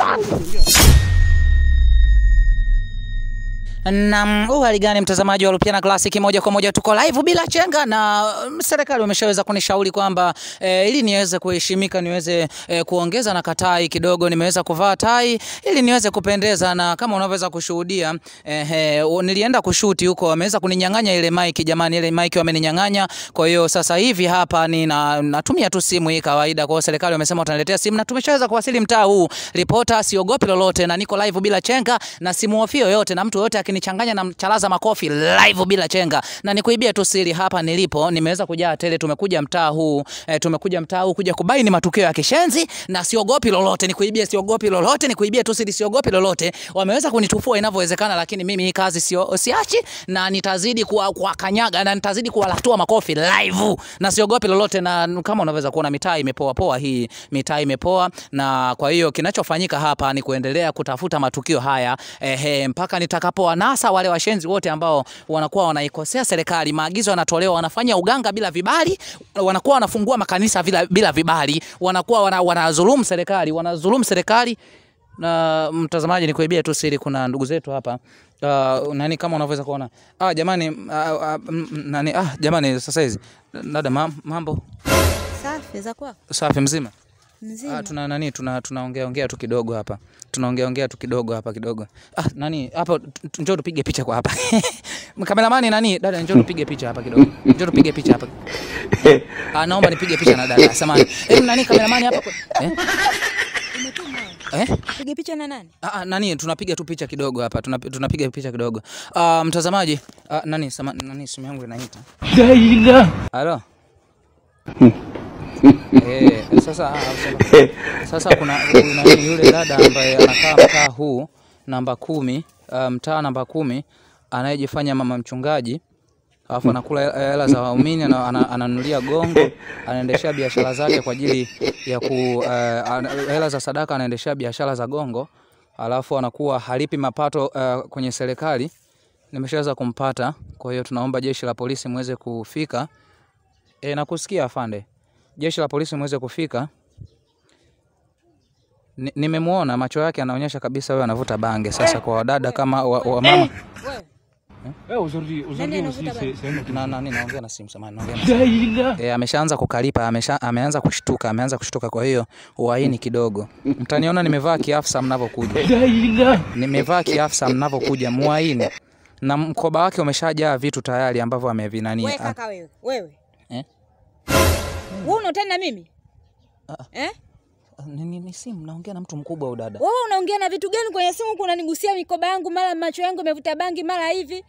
Ah! Naam, uhali gani mtazamaji wa Lupiana Classic, moja kwa moja tuko live bila chenga, na um, serikali wameshaweza kunishauri kwamba e, ili niweze kuheshimika niweze e, kuongeza na katai kidogo, nimeweza kuvaa tai ili niweze kupendeza, na kama unavyoweza kushuhudia e, e, nilienda kushuti huko, wameweza kuninyang'anya ile mic jamani, ile mic wameninyang'anya. Kwa hiyo sasa hivi hapa ni na, natumia tu simu hii kawaida. Kwa hiyo serikali wamesema wataniletea simu na tumeshaweza kuwasili mtaa huu. Ripota, siogopi lolote na niko live bila chenga na simu simuhofii yote na mtu yote akini umenichanganya na Chalaza Makofi live bila chenga, na nikuibia tu siri, hapa nilipo nimeweza kuja tele. Tumekuja mtaa huu e, tumekuja mtaa huu kuja kubaini matukio ya kishenzi, na siogopi lolote, nikuibia siogopi lolote, nikuibia tu siri, siogopi lolote. Wameweza kunitufua inavyowezekana, lakini mimi hii kazi sio siachi, na nitazidi kuwa kwa kanyaga na nitazidi kuwalatua makofi live, na siogopi lolote. Na kama unaweza kuona mitaa imepoa poa, hii mitaa imepoa, na kwa hiyo kinachofanyika hapa ni kuendelea kutafuta matukio haya ehe, mpaka nitakapo wanasa wale washenzi wote ambao wanakuwa wanaikosea serikali, maagizo yanatolewa, wanafanya uganga bila vibali, wanakuwa wanafungua makanisa bila, bila vibali, wanakuwa wana, wanadhulumu serikali, wanadhulumu serikali na mtazamaji, ni kuibia tu siri, kuna ndugu zetu hapa uh, nani kama unavyoweza kuona ah, jamani uh, uh, nani ah, jamani sasa hizi dada, mambo safi za kwako? Safi mzima. Ah, tuna nani tuna tunaongea ongea tu kidogo hapa. Tunaongea ongea tu kidogo hapa kidogo. Ah, nani hapa njoo tupige picha kwa hapa. Kameramani nani dada njoo tupige picha hapa kidogo. Njoo tupige picha hapa. Ah, naomba nipige picha na dada. Samahani. Eh, nani kameramani hapa? kwa... Eh? Eh? Tupige picha na nani? Ah, ah, nani tunapiga tu picha kidogo hapa. Tunapiga, tunapiga picha kidogo. Ah, mtazamaji, ah, nani sama, nani simu yangu inaita. Daila. Halo. Hmm eh, sasa, ah, sasa kuna, yule dada ambaye anakaa mtaa huu namba kumi ah, mtaa um, namba kumi anayejifanya mama mchungaji alafu anakula hela za waumini, ananunulia gongo, anaendeshea biashara zake kwa ajili ya ku uh, hela za sadaka, anaendeshea biashara za gongo, alafu anakuwa halipi mapato uh, kwenye serikali. Nimeshaweza kumpata, kwa hiyo tunaomba jeshi la polisi muweze kufika. E, nakusikia afande jeshi la polisi mweze kufika, nimemwona macho yake anaonyesha kabisa wewe anavuta bange. Sasa eh. kwa wadada kama wa, wa eh. mama eh. naongea na simu samani, ameshaanza kukalipa, ameanza kushtuka, ameanza kushtuka. Kwa hiyo uaini kidogo, mtaniona nimevaa kiafsa mnavyokuja, nimevaa kiafsa mnavyokuja, muaini na mkoba wake umeshajaa vitu tayari ambavyo amevinania wewe, kaka wewe, wewe eh wewe unatani na mimi? Ah. Eh? Ni, ni, simu naongea na mtu mkubwa dada. Wewe unaongea na vitu gani kwenye simu? Kunanigusia mikoba yangu, mara macho yangu yamevuta bangi, mara hivi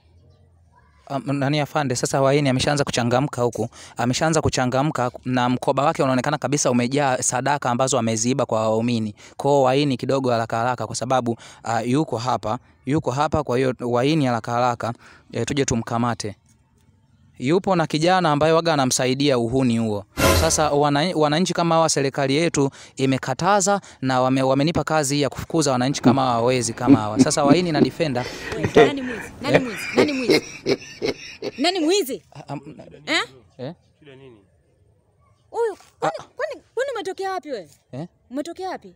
um, nani afande, sasa Waini ameshaanza kuchangamka huku, ameshaanza kuchangamka na mkoba wake unaonekana kabisa umejaa sadaka ambazo ameziiba kwa waumini. Kwao Waini kidogo haraka haraka, kwa sababu uh, yuko hapa, yuko hapa. Kwa hiyo Waini haraka haraka, e, tuje tumkamate. Yupo na kijana ambaye waga anamsaidia uhuni huo. Sasa wananchi kama hawa, serikali yetu imekataza na wame, wamenipa kazi ya kufukuza wananchi kama wezi kama hawa. Sasa waini na defender nani mwizi? Nani eh? mwizi? Nani mwizi? Nani mwizi? Eh? Eh? Huyu kwani kwani umetokea wapi wewe? Eh? Umetokea wapi?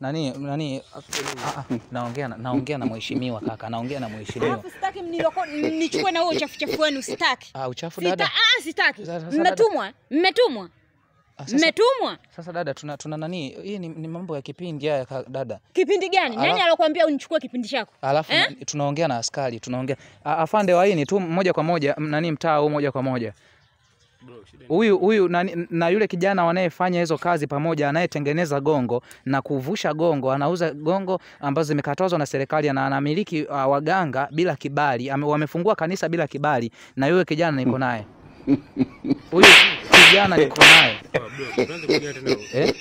nani nani, ah, ah, naongea naongea na mheshimiwa kaka, naongea na mheshimiwa. Alafu sitaki nichukue na huo uchafu chafu wenu, sitaki. Ah, uchafu dada. Ah, sitaki. Mmetumwa, mmetumwa ah, mmetumwa sasa dada tuna, tuna nani hii ni, ni mambo ya kipindi haya dada kipindi gani Ala... nani alokuambia unichukue kipindi chako alafu eh? tunaongea na askari tunaongea afande waini tu moja kwa moja nani mtaa huu moja kwa moja huyu huyu na, na yule kijana wanayefanya hizo kazi pamoja, anayetengeneza gongo na kuvusha gongo, anauza gongo ambazo zimekatazwa na serikali na anamiliki uh, waganga bila kibali. Ame, wamefungua kanisa bila kibali, na yule kijana niko naye huyu kijana niko naye oh, eh?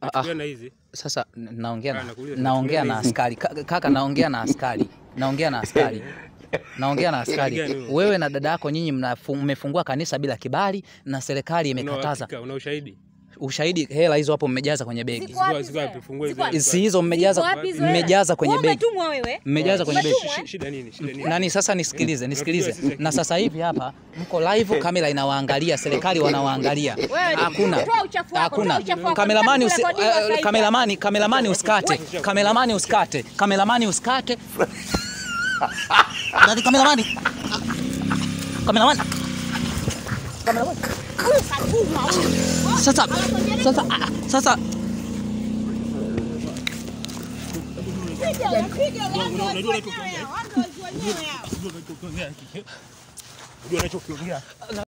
ah, ah. sasa naongea na, ah, naongea na askari kaka, naongea na askari naongea na askari naongea na askari wewe na dada yako nyinyi mmefungua kanisa bila kibali na serikali imekataza. Una ushahidi? Ushahidi, hela hizo hapo mmejaza kwenye begi, si hizo mmejaza, mmejaza kwenye begi, mmejaza kwenye begi. Nani sasa, nisikilize, nisikilize. Na sasa hivi hapa mko live, kamera inawaangalia, serikali wanawaangalia, hakuna hakuna. Eh, eh, kameramani, kameramani, kameramani usikate, kameramani usikate, kameramani usikate. Dari kameraman nih. Kameraman. Kameraman. Sasap. Sasap. Sasap. Video này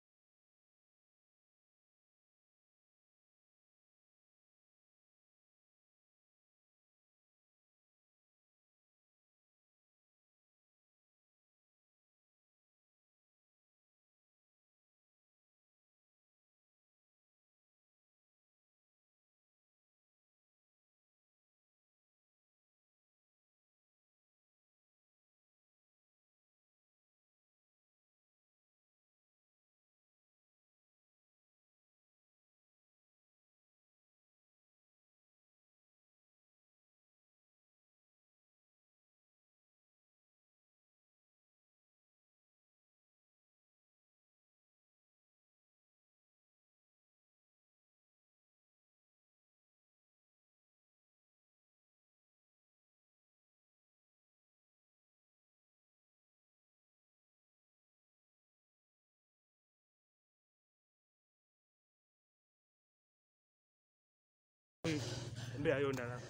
mtembea yonda na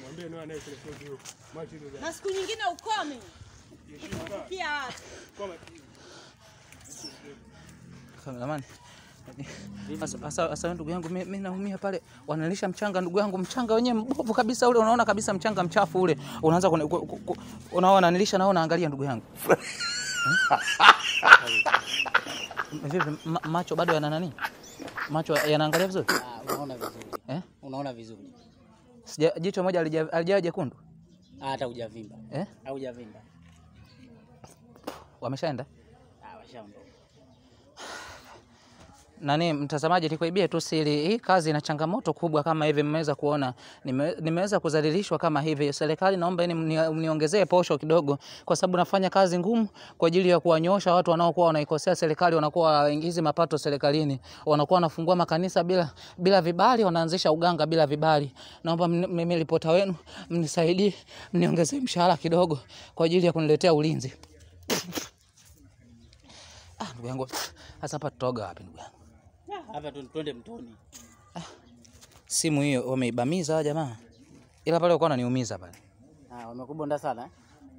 mwambie nani anaye kile sio macho hizo na siku nyingine ukome pia watu koma jamani Asa ndugu yangu, mimi naumia pale, wanalisha mchanga ndugu yangu, mchanga wenyewe mbovu kabisa ule, unaona kabisa mchanga mchafu ule, unaanza unaona, wananilisha na naangalia ndugu yangu vipi, macho bado yana nani, macho yanaangalia vizuri, ah, unaona vizuri unaona vizuri. Sija, jicho moja alijawa jekundu Ah, hata hujavimba eh? Au Hujavimba, wameshaenda, Ah, washaondoka nani mtazamaji, nikuibie tu siri, hii kazi ina changamoto kubwa kama hivi mmeweza kuona. Nime, nimeweza kuzalilishwa kama hivi. Serikali naomba ni mniongezee posho kidogo, kwa sababu nafanya kazi ngumu kwa ajili ya kuwanyosha watu wanaokuwa wanaikosea serikali, wanakuwa waingizi mapato serikalini, wanakuwa wanafungua makanisa bila, bila vibali, wanaanzisha uganga bila vibali. Naomba mimi ripota wenu mnisaidie, mniongezee mshahara kidogo kwa ajili ya kuniletea ulinzi. Ah, ndugu yangu, sasa hapa tutoga wapi ndugu yangu? hapa twende mtoni. Ah, simu hiyo wameibamiza jamaa, ila pale walikuwa wananiumiza pale. Ah, wamekubonda sana eh?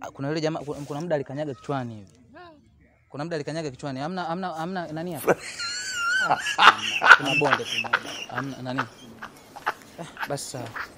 Ah, kuna yule jamaa, kuna muda alikanyaga kichwani hivi, kuna muda alikanyaga kichwani. Hamna, hamna, hamna nani hapa ah, kuna bonde, hamna nani. Ah, basi sawa.